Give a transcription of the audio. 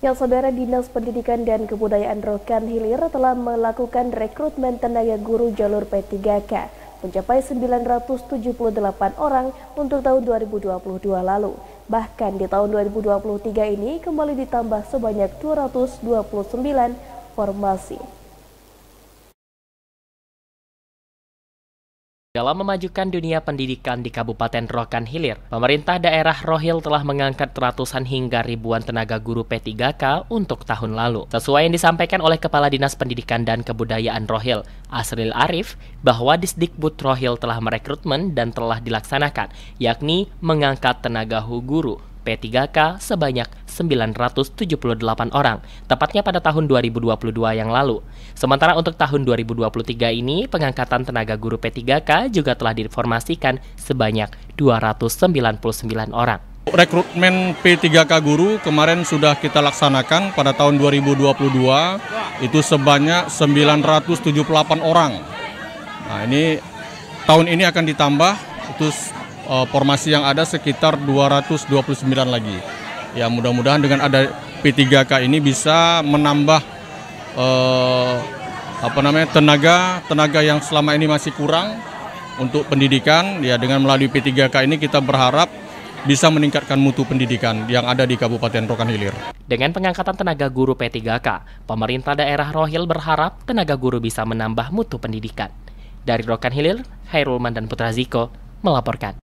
Yang saudara Dinas Pendidikan dan Kebudayaan Rokan Hilir telah melakukan rekrutmen tenaga guru jalur P3K mencapai 978 orang untuk tahun 2022 lalu. Bahkan di tahun 2023 ini kembali ditambah sebanyak 229 formasi. Dalam memajukan dunia pendidikan di Kabupaten Rokan Hilir, pemerintah daerah Rohil telah mengangkat ratusan hingga ribuan tenaga guru P3K untuk tahun lalu. Sesuai yang disampaikan oleh Kepala Dinas Pendidikan dan Kebudayaan Rohil, Asril Arif, bahwa Disdikbud Rohil telah merekrutmen dan telah dilaksanakan, yakni mengangkat tenaga guru P3K sebanyak 978 orang, tepatnya pada tahun 2022 yang lalu. Sementara untuk tahun 2023 ini, pengangkatan tenaga guru P3K juga telah diinformasikan sebanyak 299 orang. Rekrutmen P3K guru kemarin sudah kita laksanakan pada tahun 2022 itu sebanyak 978 orang. Nah, ini tahun ini akan ditambah itu uh, formasi yang ada sekitar 229 lagi. Ya mudah-mudahan dengan ada P3K ini bisa menambah uh, apa namanya tenaga tenaga yang selama ini masih kurang untuk pendidikan. Ya dengan melalui P3K ini kita berharap bisa meningkatkan mutu pendidikan yang ada di Kabupaten Rokan Hilir. Dengan pengangkatan tenaga guru P3K, pemerintah daerah Rohil berharap tenaga guru bisa menambah mutu pendidikan. Dari Rokan Hilir, Hairul Mandan Putra Ziko melaporkan.